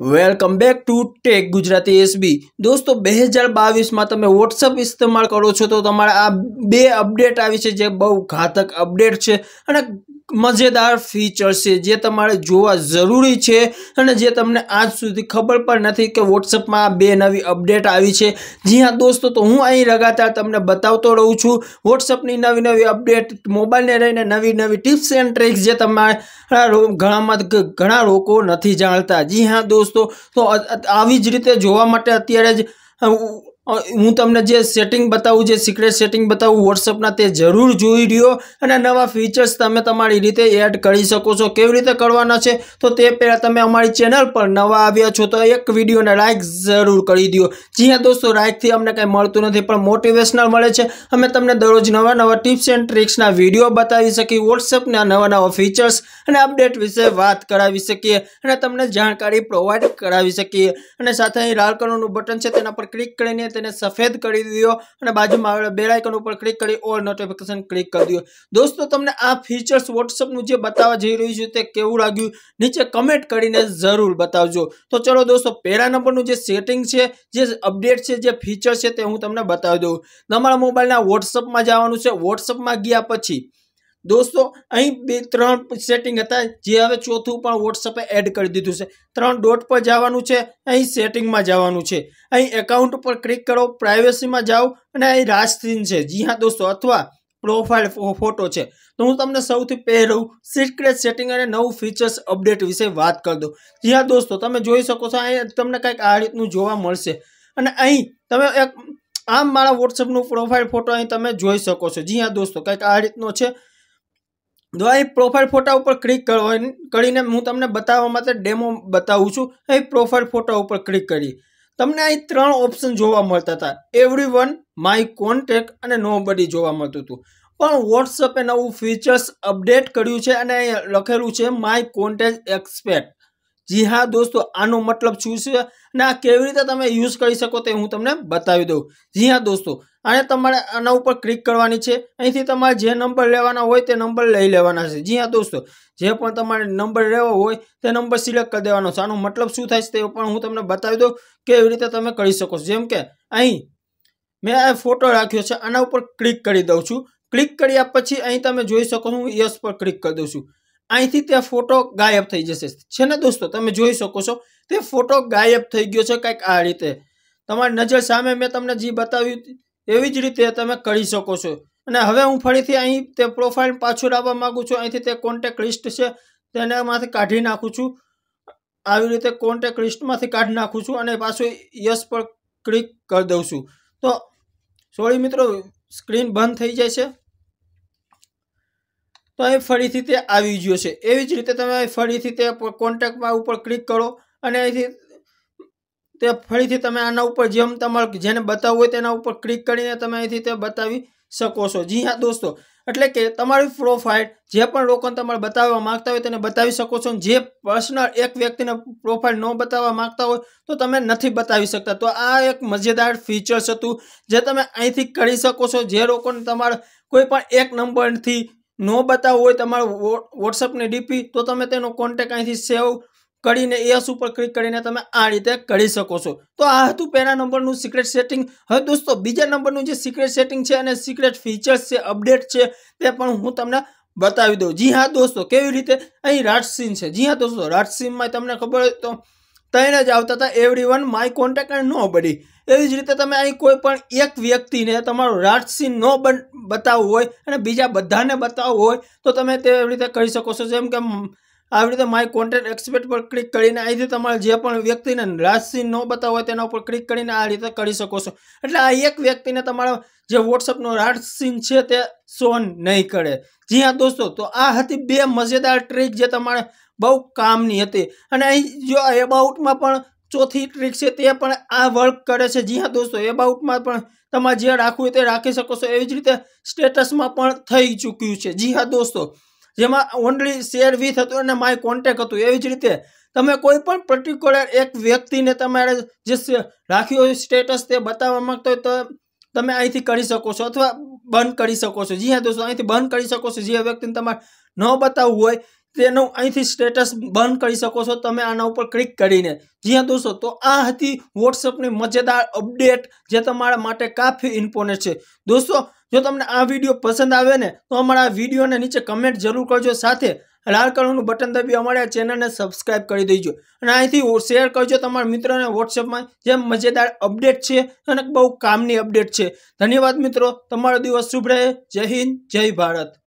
welcome back to tech Gujarati SB દોસ્તો બે હજાર બાવીસમાં તમે વોટ્સઅપ ઇસ્તેમાલ કરો છો તો તમારે આ બે અપડેટ આવી છે જે બહુ ઘાતક અપડેટ છે અને મજેદાર ફીચર છે જે તમારે જોવા જરૂરી છે અને જે તમને આજ સુધી ખબર પણ નથી કે વોટ્સઅપમાં બે નવી અપડેટ આવી છે જી હા દોસ્તો તો હું અહીં લગાતાર તમને બતાવતો રહું છું વોટ્સઅપની નવી નવી અપડેટ મોબાઈલને લઈને નવી નવી ટિપ્સ એન્ડ ટ્રિક્સ જે તમારા ઘણામાં ઘણા લોકો નથી જાણતા જી હા દોસ્તો તો આવી જ રીતે જોવા માટે અત્યારે જ હું તમને જે સેટિંગ બતાવું જે સિક્રેટ સેટિંગ બતાવું વોટ્સઅપના તે જરૂર જોઈ રહ્યો અને નવા ફીચર્સ તમે તમારી રીતે એડ કરી શકો છો કેવી રીતે કરવાના છે તો તે પહેલાં તમે અમારી ચેનલ પર નવા આવ્યા છો તો એક વિડીયોને લાઇક જરૂર કરી દો જી હા દોસ્તો લાઇકથી અમને કંઈ મળતું નથી પણ મોટિવેશનલ મળે છે અમે તમને દરરોજ નવા નવા ટિપ્સ એન્ડ ટ્રિક્સના વિડીયો બતાવી શકીએ વોટ્સઅપના નવા નવા ફીચર્સ અને અપડેટ વિશે વાત કરાવી શકીએ અને તમને જાણકારી પ્રોવાઈડ કરાવી શકીએ અને સાથે અહીં લાલ કલરનું બટન છે તેના પર ક્લિક કરીને તેને સફેદ કરી દીધો અને બાજુમાં આવેલા બેલ ઉપર ક્લિક કરી ઓલ નોટિફિકેશન ક્લિક કરી દીધો દોસ્તો તમને આ ફીચર્સ વોટ્સઅપનું જે બતાવવા જઈ રહ્યું છે તે કેવું લાગ્યું નીચે કમેન્ટ કરીને જરૂર બતાવજો તો ચલો દોસ્તો પહેલા નંબરનું જે સેટિંગ છે જે અપડેટ છે જે ફીચર છે તે હું તમને બતાવી દઉં તમારા મોબાઈલના વોટ્સઅપમાં જવાનું છે વોટ્સઅપમાં ગયા પછી દોસ્તો અહીં બે ત્રણ સેટિંગ હતા જે હવે ચોથું પણ વોટ્સઅપે એડ કરી દીધું છે ત્રણ ડોટ પર જવાનું છે અહીં સેટિંગમાં જવાનું છે અહીં એકાઉન્ટ પર ક્લિક કરો પ્રાઇવસીમાં જાઓ અને અહીં રાષ્ટ્રીન છે જી હા દોસ્તો અથવા પ્રોફાઇલ ફોટો છે તો હું તમને સૌથી પહેલું સિક્રેટ સેટિંગ અને નવું ફીચર્સ અપડેટ વિશે વાત કરી દઉં જી હા દોસ્તો તમે જોઈ શકો છો અહીં તમને કંઈક આ રીતનું જોવા મળશે અને અહીં તમે એક આમ મારા વોટ્સઅપનું પ્રોફાઇલ ફોટો અહીં તમે જોઈ શકો છો જી હા દોસ્તો કંઈક આ રીતનો છે દ્વારા એ પ્રોફાઇલ ફોટા ઉપર ક્લિક કરો કરીને હું તમને બતાવવા માટે ડેમો બતાવું છું એ પ્રોફાઇલ ફોટા ઉપર ક્લિક કરી તમને અહીં ત્રણ ઓપ્શન જોવા મળતા હતા એવરી વન માય કોન્ટેક અને નો જોવા મળતું હતું પણ વોટ્સઅપે નવું ફીચર્સ અપડેટ કર્યું છે અને લખેલું છે માય કોન્ટેક્ટ એક્સપેક્ટ જી હા દોસ્તો આનો મતલબ શું છે અને આ કેવી રીતે તમે યુઝ કરી શકો તે હું તમને બતાવી દઉં જી હા દોસ્તો અને તમારે આના ઉપર ક્લિક કરવાની છે અહીંથી તમારે જે નંબર લેવાના હોય તે નંબર લઈ લેવાના છે જી હા દોસ્તો જે પણ તમારે નંબર લેવો હોય તે નંબર સિલેક્ટ કરી દેવાનો છે આનો મતલબ શું થાય છે તે પણ હું તમને બતાવી દઉં કેવી રીતે તમે કરી શકો જેમ કે અહીં મેં આ ફોટો રાખ્યો છે આના ઉપર ક્લિક કરી દઉં છું ક્લિક કર્યા પછી અહીં તમે જોઈ શકો હું યસ પર ક્લિક કરી દઉં છું અહીંથી તે ફોટો ગાયબ થઈ જશે છે ને દોસ્તો તમે જોઈ શકો છો તે ફોટો ગાયબ થઈ ગયો છે કંઈક આ રીતે તમારી નજર સામે મેં તમને જે બતાવ્યું એવી જ રીતે તમે કરી શકો છો અને હવે હું ફરીથી અહીં તે પ્રોફાઇલ પાછું લાવવા માગું છું અહીંથી તે કોન્ટેક લિસ્ટ છે તેનામાંથી કાઢી નાખું છું આવી રીતે કોન્ટેક લિસ્ટમાંથી કાઢી નાખું છું અને પાછું યસ પર ક્લિક કરી દઉં છું તો સોરી મિત્રો સ્ક્રીન બંધ થઈ જાય છે તો અહીં ફરીથી તે આવી ગયો છે એવી જ રીતે તમે ફરીથી તે કોન્ટેક્ટમાં ઉપર ક્લિક કરો અને અહીંથી તે ફરીથી તમે આના ઉપર જેમ તમારે જેને બતાવવું હોય તેના ઉપર ક્લિક કરીને તમે અહીંથી તે બતાવી શકો છો જી હા દોસ્તો એટલે કે તમારી પ્રોફાઇલ જે પણ લોકોને તમારે બતાવવા માગતા હોય તેને બતાવી શકો છો જે પર્સનલ એક વ્યક્તિને પ્રોફાઇલ ન બતાવવા માગતા હોય તો તમે નથી બતાવી શકતા તો આ એક મજેદાર ફીચર્સ હતું જે તમે અહીંથી કરી શકો છો જે લોકોને તમારા કોઈ પણ એક નંબરથી ન બતાવવું હોય તમારો વોટ્સઅપની ડીપી તો તમે તેનો કોન્ટેક અહીંથી સેવ કરીને એસ ઉપર ક્લિક કરીને તમે આ રીતે કરી શકો છો તો આ હતું પહેલા નંબરનું સિક્રેટ સેટિંગ હવે દોસ્તો બીજા નંબરનું જે સિક્રેટ સેટિંગ છે અને સિક્રેટ ફીચર્સ છે અપડેટ છે તે પણ હું તમને બતાવી દઉં જી હા દોસ્તો કેવી રીતે અહીં રાટસીન છે જી હા દોસ્તો રાટસીનમાં તમને ખબર હોય તો ત્રણ જ આવતા હતા everyone my contact and nobody એવી જ રીતે તમે અહીં કોઈ પણ એક વ્યક્તિને તમારો ન બન બતાવવું હોય અને બીજા બધાને બતાવવું હોય તો તમે તે રીતે કરી શકો છો જેમ કે આવી રીતે માય કોન્ટેક્ટ એક્સપેક્ટ પર ક્લિક કરીને અહીંથી તમારે જે પણ વ્યક્તિને રાજસીન ન બતાવો હોય તેના ઉપર ક્લિક કરીને આ રીતે કરી શકો છો એટલે આ એક વ્યક્તિને તમારા જે વોટ્સઅપનો સીન છે તે સોન નહીં કરે જી હા દોસ્તો તો આ હતી બે મજેદાર ટ્રીક જે તમારે બહુ કામની હતી અને અહીં જો એબાઉટમાં પણ ચોથી ટ્રીક છે તે પણ આ વર્ક કરે છે જી હા દોસ્તો એબાઉટમાં પણ તમારે જે રાખવું તે રાખી શકો છો એવી જ રીતે સ્ટેટસમાં પણ થઈ ચૂક્યું છે જી હા દોસ્તો જેમાં ઓનલી શેર વિથ હતું અને માય કોન્ટેક હતું એવી જ રીતે તમે કોઈ પણ પર્ટિક્યુલર એક વ્યક્તિને તમારે જે રાખ્યો હોય સ્ટેટસ તે બતાવવા માગતો હોય તો તમે અહીંથી કરી શકો છો અથવા બંધ કરી શકો છો જી હા દોસ્તો અહીંથી બંધ કરી શકો છો જે વ્યક્તિને તમારે ન બતાવવું હોય તેનું અહીંથી સ્ટેટસ બંધ કરી શકો છો તમે આના ઉપર ક્લિક કરીને જી હા દોસ્તો તો આ હતી વોટ્સઅપની મજેદાર અપડેટ જે તમારા માટે કાફી ઇમ્પોર્ટન્ટ છે દોસ્તો જો તમને આ વિડીયો પસંદ આવે ને તો અમારા વિડીયોને નીચે કમેન્ટ જરૂર કરજો સાથે લાલ કલરનું બટન દબી અમારા ચેનલને સબસ્ક્રાઇબ કરી દેજો અને અહીંથી શેર કરજો તમારા મિત્રોને વોટ્સએપમાં જેમ મજેદાર અપડેટ છે અને બહુ કામની અપડેટ છે ધન્યવાદ મિત્રો તમારો દિવસ શુભ રહે જય હિન્દ જય ભારત